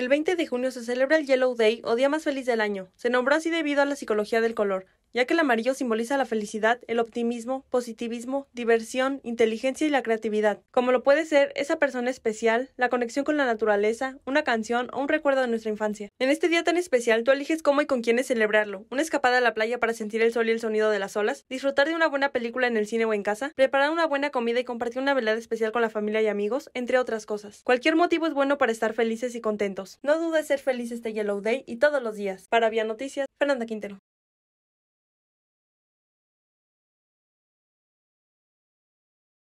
El 20 de junio se celebra el Yellow Day o Día Más Feliz del Año. Se nombró así debido a la psicología del color, ya que el amarillo simboliza la felicidad, el optimismo, positivismo, diversión, inteligencia y la creatividad, como lo puede ser esa persona especial, la conexión con la naturaleza, una canción o un recuerdo de nuestra infancia. En este día tan especial tú eliges cómo y con quiénes celebrarlo, una escapada a la playa para sentir el sol y el sonido de las olas, disfrutar de una buena película en el cine o en casa, preparar una buena comida y compartir una velada especial con la familia y amigos, entre otras cosas. Cualquier motivo es bueno para estar felices y contentos. No dudes ser feliz este Yellow Day y todos los días. Para Vía Noticias, Fernanda Quintero.